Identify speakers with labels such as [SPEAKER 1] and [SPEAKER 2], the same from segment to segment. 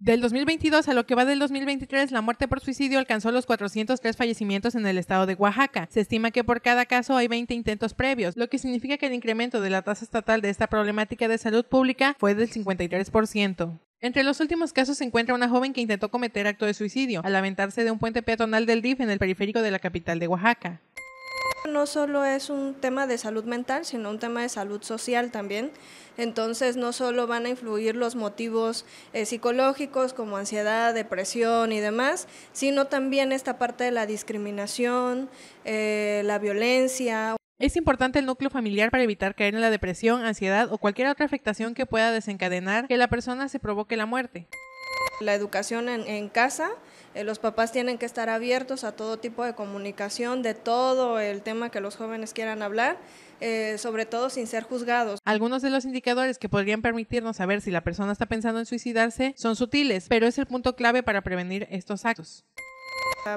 [SPEAKER 1] Del 2022 a lo que va del 2023, la muerte por suicidio alcanzó los 403 fallecimientos en el estado de Oaxaca. Se estima que por cada caso hay 20 intentos previos, lo que significa que el incremento de la tasa estatal de esta problemática de salud pública fue del 53%. Entre los últimos casos se encuentra una joven que intentó cometer acto de suicidio al aventarse de un puente peatonal del DIF en el periférico de la capital de Oaxaca
[SPEAKER 2] no solo es un tema de salud mental, sino un tema de salud social también. Entonces no solo van a influir los motivos eh, psicológicos como ansiedad, depresión y demás, sino también esta parte de la discriminación, eh, la violencia. Es importante el núcleo familiar para evitar caer en la
[SPEAKER 1] depresión, ansiedad o cualquier otra afectación que pueda desencadenar que la persona se provoque la muerte.
[SPEAKER 2] La educación en, casa, eh, los papás tienen que estar abiertos a todo tipo de comunicación, de todo el tema que los jóvenes quieran hablar, eh, sobre todo sin ser juzgados.
[SPEAKER 1] Algunos de los indicadores que podrían permitirnos saber si la persona está pensando en suicidarse son sutiles, pero es el punto clave para prevenir estos actos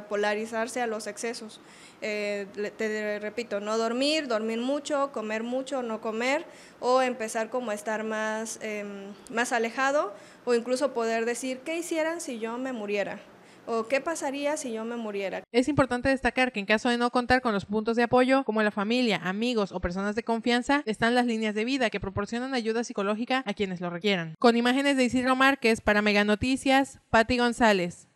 [SPEAKER 2] polarizarse a los excesos. Eh, te repito, no dormir, dormir mucho, comer mucho, no comer, o empezar como a estar más, em, más alejado, o incluso poder decir, ¿qué hicieran si yo me muriera? o qué pasaría si yo me muriera. Es importante destacar
[SPEAKER 1] que en caso de no contar con los puntos de apoyo, como la familia, amigos o personas de confianza, están las líneas de vida que proporcionan ayuda psicológica a quienes lo requieran. Con imágenes de Isidro Márquez para Mega Noticias, Patti González.